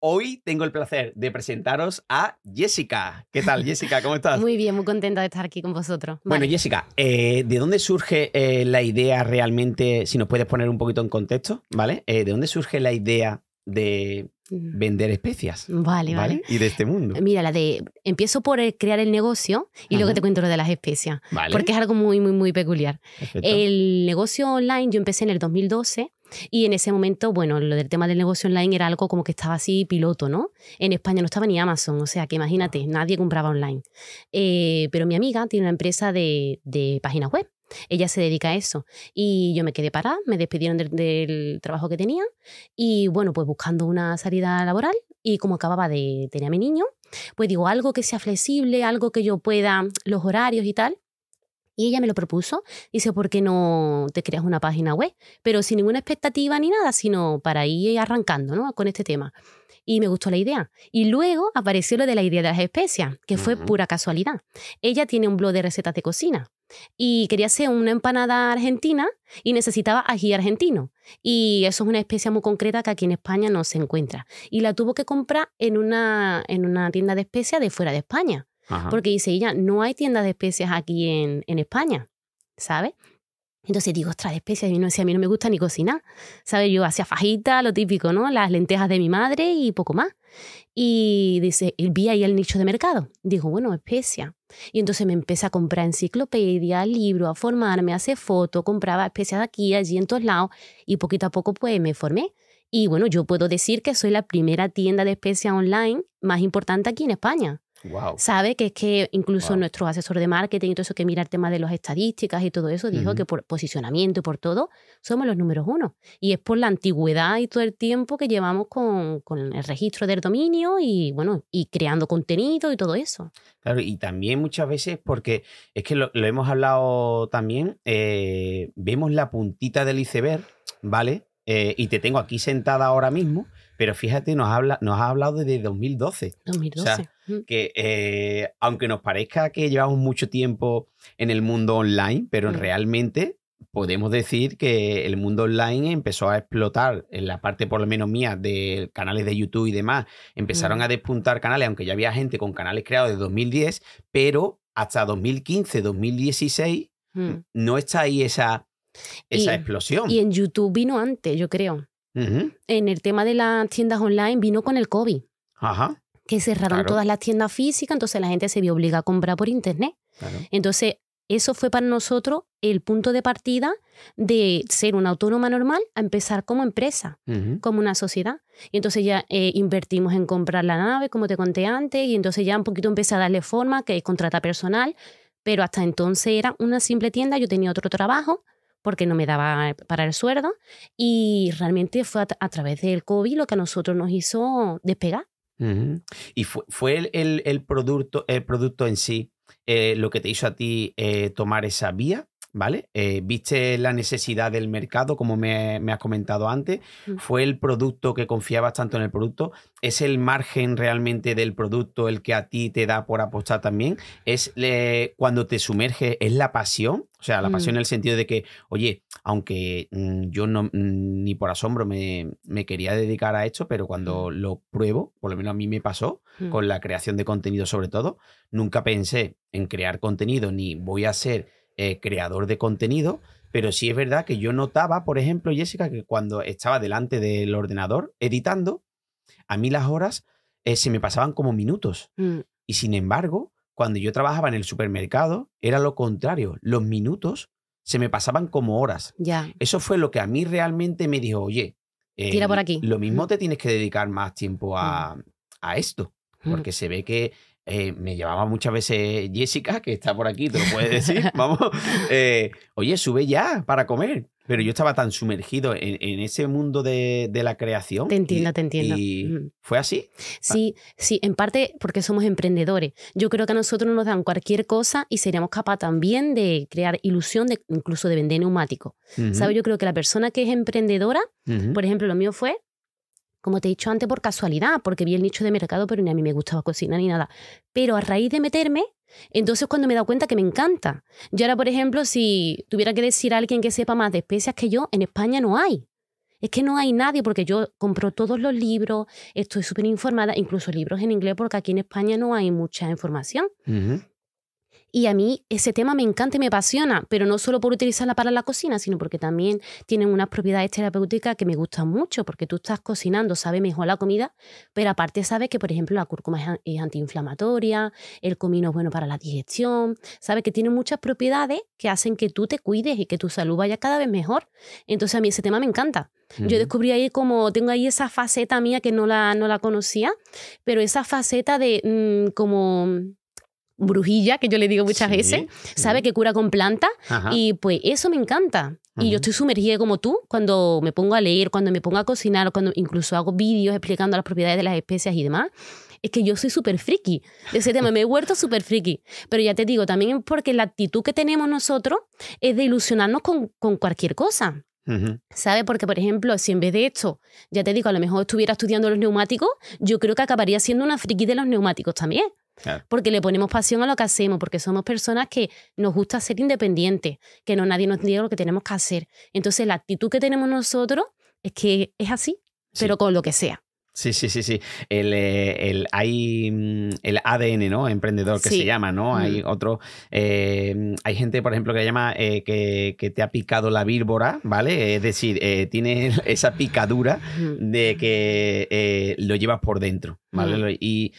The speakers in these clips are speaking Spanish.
Hoy tengo el placer de presentaros a Jessica. ¿Qué tal, Jessica? ¿Cómo estás? Muy bien, muy contenta de estar aquí con vosotros. Bueno, Jessica, eh, ¿de dónde surge eh, la idea realmente? Si nos puedes poner un poquito en contexto, ¿vale? Eh, ¿De dónde surge la idea de mm. vender especias. Vale, vale, Y de este mundo. Mira, la de empiezo por crear el negocio y luego te cuento lo de las especias, vale. porque es algo muy muy muy peculiar. El negocio online yo empecé en el 2012 y en ese momento, bueno, lo del tema del negocio online era algo como que estaba así piloto, ¿no? En España no estaba ni Amazon, o sea que imagínate, nadie compraba online. Eh, pero mi amiga tiene una empresa de, de páginas web. Ella se dedica a eso. Y yo me quedé parada, me despidieron del, del trabajo que tenía y bueno, pues buscando una salida laboral y como acababa de tener a mi niño, pues digo, algo que sea flexible, algo que yo pueda, los horarios y tal. Y ella me lo propuso. Dice, ¿por qué no te creas una página web? Pero sin ninguna expectativa ni nada, sino para ir arrancando con este tema. Y me gustó la idea. Y luego apareció lo de la idea de las especias, que fue pura casualidad. Ella tiene un blog de recetas de cocina y quería hacer una empanada argentina y necesitaba ají argentino. Y eso es una especia muy concreta que aquí en España no se encuentra. Y la tuvo que comprar en una, en una tienda de especias de fuera de España. Porque dice ella, no hay tiendas de especias aquí en, en España, ¿sabes? Entonces digo, ostras, de especias. Y no sé a mí no me gusta ni cocinar. ¿Sabes? Yo hacía fajita, lo típico, ¿no? Las lentejas de mi madre y poco más. Y dice, el vi ahí el nicho de mercado. Digo, bueno, especias. Y entonces me empecé a comprar enciclopedia, libros, a formarme, a hacer fotos, compraba especias de aquí, allí, en todos lados. Y poquito a poco, pues me formé. Y bueno, yo puedo decir que soy la primera tienda de especias online más importante aquí en España. Wow. Sabe que es que incluso nuestro asesor de marketing y todo eso que mira el tema de las estadísticas y todo eso, dijo que por posicionamiento y por todo, somos los números uno. Y es por la antigüedad y todo el tiempo que llevamos con, el registro del dominio y bueno, y creando contenido y todo eso. Claro, y también muchas veces porque es que lo, hemos hablado también, eh, vemos la puntita del iceberg, ¿vale? Eh, y te tengo aquí sentada ahora mismo, pero fíjate, nos, habla, nos ha hablado desde 2012. 2012 que eh, aunque nos parezca que llevamos mucho tiempo en el mundo online, pero mm. realmente podemos decir que el mundo online empezó a explotar, en la parte por lo menos mía de canales de YouTube y demás, empezaron mm. a despuntar canales, aunque ya había gente con canales creados de 2010, pero hasta 2015, 2016, mm. no está ahí esa, esa explosión. Y en YouTube vino antes, yo creo. En el tema de las tiendas online vino con el COVID. Ajá que cerraron todas las tiendas físicas, entonces la gente se vio obligada a comprar por internet. Entonces, eso fue para nosotros el punto de partida de ser una autónoma normal a empezar como empresa, como una sociedad. Y entonces ya eh, invertimos en comprar la nave, como te conté antes, y entonces ya un poquito empecé a darle forma, que es contrata personal, pero hasta entonces era una simple tienda, yo tenía otro trabajo porque no me daba para el sueldo y realmente fue a través del COVID lo que a nosotros nos hizo despegar. ¿Y fue, fue el, producto, el producto en sí eh, lo que te hizo a ti eh, tomar esa vía? ¿vale? Eh, viste la necesidad del mercado, como me, has comentado antes, mm. fue el producto que confiabas tanto en el producto, es el margen realmente del producto el que a ti te da por apostar también, es cuando te sumerge es la pasión, o sea, la pasión mm. en el sentido de que, oye, aunque mm, yo no, ni por asombro me, quería dedicar a esto, pero cuando lo pruebo, por lo menos a mí me pasó, con la creación de contenido sobre todo, nunca pensé en crear contenido ni voy a ser eh, creador de contenido, pero sí es verdad que yo notaba, por ejemplo, Jessica, que cuando estaba delante del ordenador editando, a mí las horas eh, se me pasaban como minutos. Mm. Y sin embargo, cuando yo trabajaba en el supermercado, era lo contrario. Los minutos se me pasaban como horas. Eso fue lo que a mí realmente me dijo, oye, por em, aquí. lo mismo te tienes que dedicar más tiempo a, mm. a esto, mm. porque se ve que eh, me llamaba muchas veces Jessica, que está por aquí, te lo puedes decir, vamos, eh, oye, sube ya para comer. Pero yo estaba tan sumergido en, ese mundo de, la creación. Te entiendo, te entiendo. ¿Fue así? Sí, sí, en parte porque somos emprendedores. Yo creo que a nosotros nos dan cualquier cosa y seríamos capaces también de crear ilusión, de, incluso de vender neumáticos. ¿Sabes? Yo creo que la persona que es emprendedora, por ejemplo, lo mío fue, como te he dicho antes, por casualidad, porque vi el nicho de mercado, pero ni a mí me gustaba cocinar ni nada. Pero a raíz de meterme, entonces cuando me he dado cuenta que me encanta. Yo ahora, por ejemplo, si tuviera que decir a alguien que sepa más de especias que yo, en España no hay. Es que no hay nadie porque yo compro todos los libros, estoy súper informada, incluso libros en inglés porque aquí en España no hay mucha información. Y a mí ese tema me encanta y me apasiona, pero no solo por utilizarla para la cocina, sino porque también tienen unas propiedades terapéuticas que me gustan mucho, porque tú estás cocinando, sabes mejor la comida, pero aparte sabes que, por ejemplo, la cúrcuma es antiinflamatoria, el comino es bueno para la digestión, sabes que tiene muchas propiedades que hacen que tú te cuides y que tu salud vaya cada vez mejor. Entonces a mí ese tema me encanta. Yo descubrí ahí como, tengo ahí esa faceta mía que no la, no la conocía, pero esa faceta de mm, como brujilla, que yo le digo muchas veces, sabe que cura con plantas y pues eso me encanta. Y yo estoy sumergida como tú cuando me pongo a leer, cuando me pongo a cocinar, cuando incluso hago vídeos explicando las propiedades de las especias y demás. Es que yo soy súper friki ese tema, me he vuelto súper friki. Pero ya te digo, también porque la actitud que tenemos nosotros es de ilusionarnos con, cualquier cosa. ¿Sabe? Porque, por ejemplo, si en vez de esto, ya te digo, a lo mejor estuviera estudiando los neumáticos, yo creo que acabaría siendo una friki de los neumáticos también. Porque le ponemos pasión a lo que hacemos, porque somos personas que nos gusta ser independientes, que no nadie nos diga lo que tenemos que hacer. Entonces, la actitud que tenemos nosotros es que es así, pero con lo que sea. Sí, sí, sí, sí. El, eh, hay mm, el ADN, ¿no? Emprendedor que se llama, ¿no? Hay otro. Eh, hay gente, por ejemplo, que llama eh, que, te ha picado la víbora, ¿vale? Es decir, tiene esa picadura de que lo llevas por dentro, ¿vale? Mm.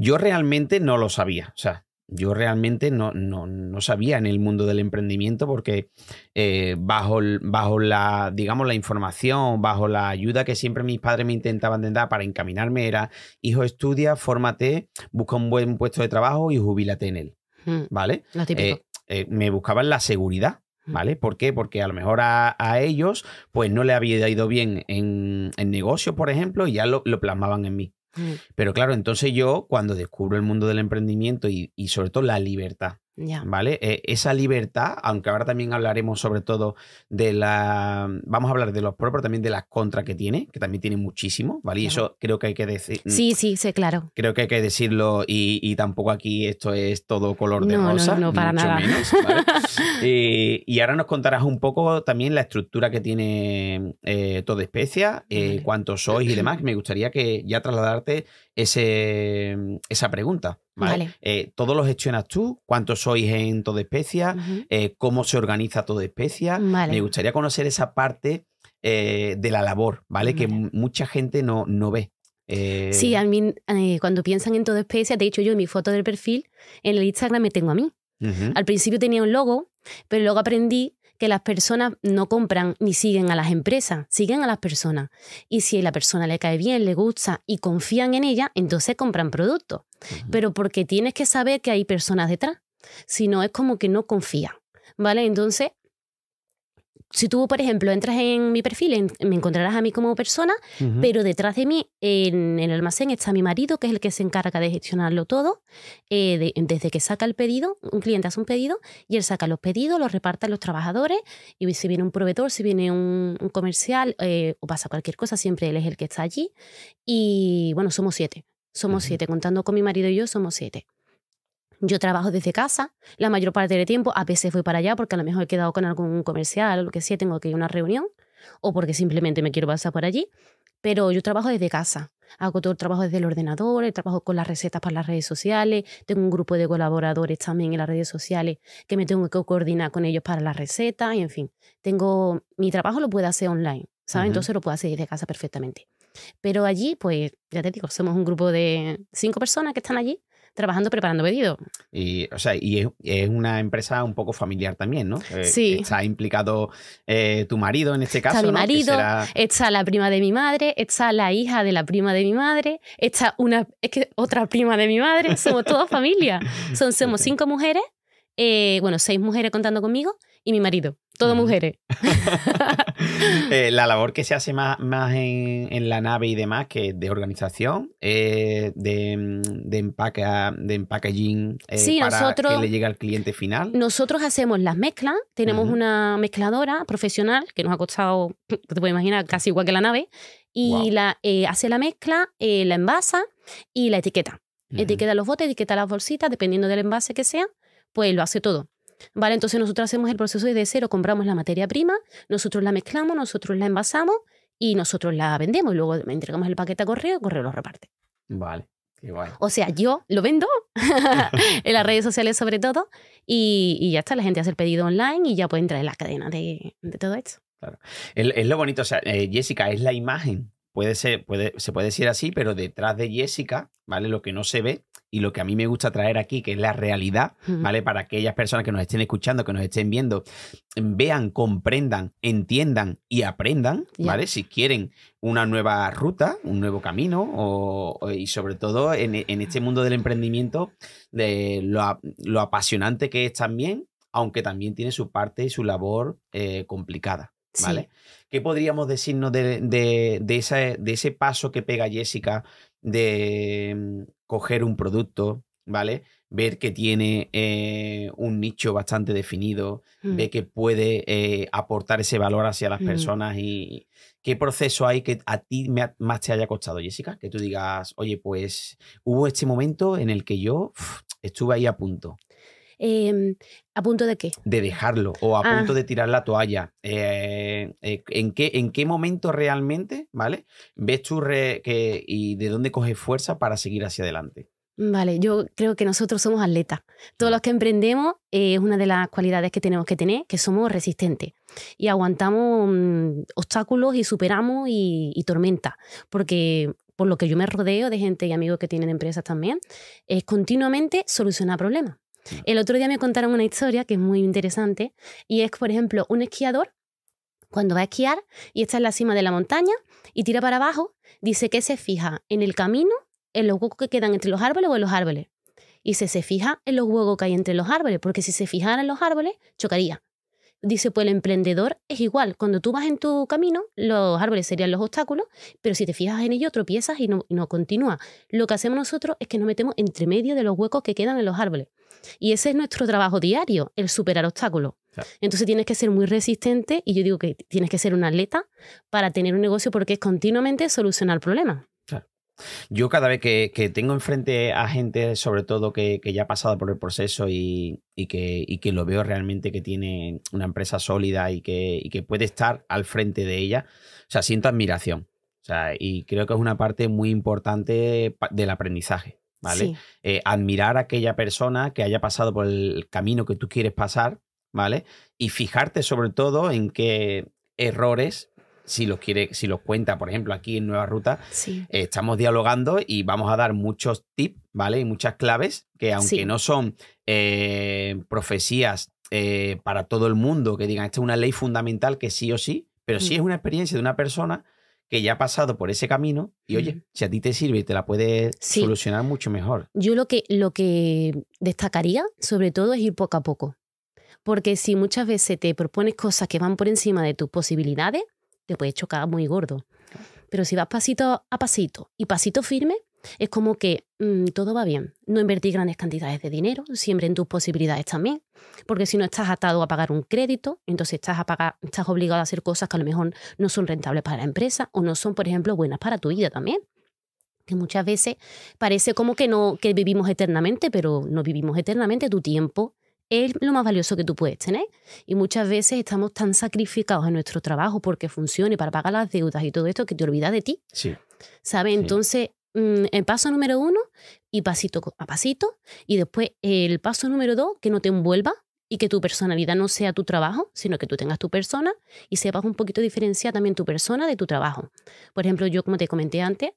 Yo realmente no lo sabía. O sea, yo realmente no, no, sabía en el mundo del emprendimiento porque eh, bajo, bajo la, digamos, la información, bajo la ayuda que siempre mis padres me intentaban dar para encaminarme era, hijo, estudia, fórmate, busca un buen puesto de trabajo y jubílate en él. Mm, ¿Vale? Eh, eh, me buscaban la seguridad. Mm. ¿Vale? ¿Por qué? Porque a lo mejor a, ellos pues no le había ido bien en, negocio, por ejemplo, y ya lo, lo plasmaban en mí. Mm. Pero claro, entonces yo cuando descubro el mundo del emprendimiento y, sobre todo la libertad, ¿Vale? Eh, esa libertad, aunque ahora también hablaremos sobre todo de la. Vamos a hablar de los pros, pero también de las contras que tiene, que también tiene muchísimo, ¿vale? Y eso creo que hay que decir. Mm, sí, sí, sí, claro. Creo que hay que decirlo y, tampoco aquí esto es todo color de rosa. No, no, para nada. Eh, y ahora nos contarás un poco también la estructura que tiene eh, toda especia, cuántos sois y demás. Me gustaría que ya trasladarte ese, esa pregunta. ¿vale? los eh, todo lo gestionas tú, cuántos sois en toda especia, eh, cómo se organiza toda especia. Me gustaría conocer esa parte eh, de la labor, ¿vale? Que mucha gente no, no ve. Sí, a mí, cuando piensan en toda especia, he dicho yo en mi foto del perfil, en el Instagram me tengo a mí. Al principio tenía un logo, pero luego aprendí que las personas no compran ni siguen a las empresas, siguen a las personas. Y si a la persona le cae bien, le gusta y confían en ella, entonces compran productos. Pero porque tienes que saber que hay personas detrás. Si no, es como que no confían. ¿Vale? Entonces, si tú, por ejemplo, entras en mi perfil, me encontrarás a mí como persona, pero detrás de mí, en, el almacén, está mi marido, que es el que se encarga de gestionarlo todo, eh, desde que saca el pedido, un cliente hace un pedido, y él saca los pedidos, los reparta a los trabajadores, y si viene un proveedor, si viene un, comercial, eh, o pasa cualquier cosa, siempre él es el que está allí. Y bueno, somos siete, somos siete, contando con mi marido y yo, somos siete. Yo trabajo desde casa la mayor parte del tiempo, a veces voy para allá porque a lo mejor he quedado con algún comercial o lo que sea, tengo que ir a una reunión o porque simplemente me quiero pasar por allí, pero yo trabajo desde casa. Hago todo el trabajo desde el ordenador, el trabajo con las recetas para las redes sociales, tengo un grupo de colaboradores también en las redes sociales que me tengo que coordinar con ellos para las recetas y en fin, tengo mi trabajo lo puedo hacer online, ¿sabes? Entonces lo puedo hacer desde casa perfectamente. Pero allí, pues, ya te digo, somos un grupo de cinco personas que están allí trabajando preparando pedido. Y, y es, una empresa un poco familiar también, ¿no? Eh, sí. Está implicado eh, tu marido en este caso. Está mi marido, está la prima de mi madre, está la hija de la prima de mi madre, está una, es que otra prima de mi madre, somos toda familia. somos cinco mujeres, eh, bueno, seis mujeres contando conmigo y mi marido todo mujeres. Eh, la labor que se hace más, más en, la nave y demás, que de organización, eh, mm, de, empaque, de packaging eh, para que le llegue al cliente final. Nosotros hacemos las mezclas, tenemos una mezcladora profesional que nos ha costado, te puedes imaginar, casi igual que la nave, y la, hace la mezcla, la envasa y la etiqueta. Etiqueta los botes, etiqueta las bolsitas, dependiendo del envase que sea, pues lo hace todo. ¿vale? Entonces nosotros hacemos el proceso desde cero, compramos la materia prima, nosotros la mezclamos, nosotros la envasamos y nosotros la vendemos y luego entregamos el paquete a correo y correo lo reparte. Vale. Igual. O sea, yo lo vendo en las redes sociales sobre todo y, y, ya está, la gente hace el pedido online y ya puede entrar en la cadena de, todo esto. Claro. Es, lo bonito, o sea, eh, Jessica, es la imagen Puede ser, puede, se puede decir así, pero detrás de Jessica, ¿vale? Lo que no se ve y lo que a mí me gusta traer aquí, que es la realidad, ¿vale? Para aquellas personas que nos estén escuchando, que nos estén viendo, mm, vean, comprendan, entiendan y aprendan, ¿vale? Si quieren una nueva ruta, un nuevo camino, y sobre todo en, este mundo del emprendimiento, de lo, apasionante que es también, aunque también tiene su parte y su labor eh, complicada. ¿vale? ¿Qué podríamos decirnos de, ese paso que pega Jessica de mm, coger un producto, ¿vale? Ver que tiene eh, un nicho bastante definido, de mm. que puede eh, aportar ese valor hacia las mm. personas y qué proceso hay que a ti más te haya costado, Jessica, que tú digas, oye, pues hubo este momento en el que yo estuve ahí a punto. Em, ¿a punto de qué? De dejarlo o a punto ah. de tirar la toalla. Eh, eh, ¿en, qué, ¿En qué momento realmente, ¿vale? ¿Ves tú y de dónde coges fuerza para seguir hacia adelante? Mm, vale, yo creo que nosotros somos atletas. Todos mm. los que emprendemos eh, es una de las cualidades que tenemos que tener, que somos resistentes y aguantamos mm, obstáculos y superamos y, tormenta porque por lo que yo me rodeo de gente y amigos que tienen empresas también, es continuamente solucionar problemas. El otro día me contaron una historia que es muy interesante y es, por ejemplo, un esquiador cuando va a esquiar y está en la cima de la montaña y tira para abajo, dice que se fija en el camino, en los huecos que quedan entre los árboles o en los árboles. Y se, se fija en los huecos que hay entre los árboles, porque si se fijara en los árboles, chocaría. Dice, pues el emprendedor es igual. Cuando tú vas en tu camino, los árboles serían los obstáculos, pero si te fijas en ellos, tropiezas y no, y no continúa. Lo que hacemos nosotros es que nos metemos entre medio de los huecos que quedan en los árboles. Y ese es nuestro trabajo diario, el superar obstáculos. Entonces tienes que ser muy resistente y yo digo que tienes que ser un atleta para tener un negocio porque es continuamente solucionar problemas. Yo cada vez que, que, tengo enfrente a gente, sobre todo que, ya ha pasado por el proceso y, que, lo veo realmente que tiene una empresa sólida y que, puede estar al frente de ella, o sea, siento admiración. y creo que es una parte muy importante del aprendizaje. ¿vale? Eh, admirar a aquella persona que haya pasado por el camino que tú quieres pasar, ¿vale? Y fijarte sobre todo en qué errores si los quiere, si los cuenta, por ejemplo, aquí en Nueva Ruta, eh, estamos dialogando y vamos a dar muchos tips, ¿vale? Y muchas claves que aunque no son eh, profecías para todo el mundo, que digan, esta es una ley fundamental que sí o sí, pero sí mm. es una experiencia de una persona que ya ha pasado por ese camino y oye, si a ti te sirve y te la puedes solucionar mucho mejor. Yo lo que, lo que destacaría sobre todo es ir poco a poco, porque si muchas veces te propones cosas que van por encima de tus posibilidades, te puedes chocar muy gordo. Pero si vas pasito a pasito y pasito firme, es como que mm, todo va bien. No invertir grandes cantidades de dinero, siempre en tus posibilidades también, porque si no estás atado a pagar un crédito, entonces estás, a pagar, estás obligado a hacer cosas que a lo mejor no son rentables para la empresa o no son, por ejemplo, buenas para tu vida también que muchas veces parece como que no que vivimos eternamente, pero no vivimos eternamente. Tu tiempo es lo más valioso que tú puedes tener. Y muchas veces estamos tan sacrificados en nuestro trabajo porque funcione para pagar las deudas y todo esto que te olvidas de ti. Sí. ¿Sabes? Entonces, Mm, el paso número uno y pasito a pasito. Y después el paso número dos, que no te envuelva y que tu personalidad no sea tu trabajo, sino que tú tengas tu persona y sepas un poquito diferenciar también tu persona de tu trabajo. Por ejemplo, yo como te comenté antes,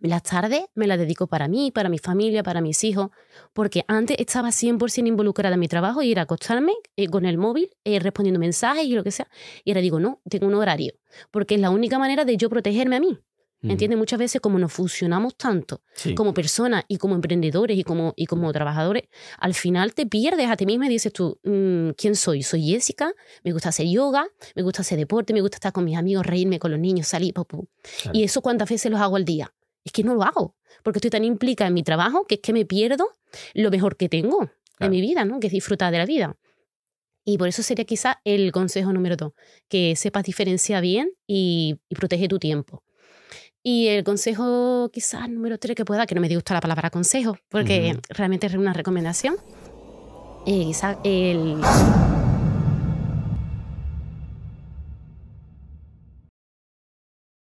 las tardes me las dedico para mí, para mi familia, para mis hijos, porque antes estaba 100% involucrada en mi trabajo y era acostarme eh, con el móvil, eh, respondiendo mensajes y lo que sea. Y ahora digo, no, tengo un horario, porque es la única manera de yo protegerme a mí. Mm. ¿Entiendes? Muchas veces como nos fusionamos tanto como personas y como emprendedores y como, y como trabajadores, al final te pierdes a ti mismo y dices tú, mm, ¿quién soy? Soy Jessica, me gusta hacer yoga, me gusta hacer deporte, me gusta estar con mis amigos, reírme con los niños, salir, Y eso cuántas veces los hago al día. Es que no lo hago, porque estoy tan implicada en mi trabajo que es que me pierdo lo mejor que tengo en mi vida, ¿no? que es disfrutar de la vida. Y por eso sería quizá el consejo número dos, que sepas diferenciar bien y, y protege tu tiempo. Y el consejo quizás número tres que pueda, que no me gusta la palabra consejo, porque realmente es una recomendación, eh, quizás el...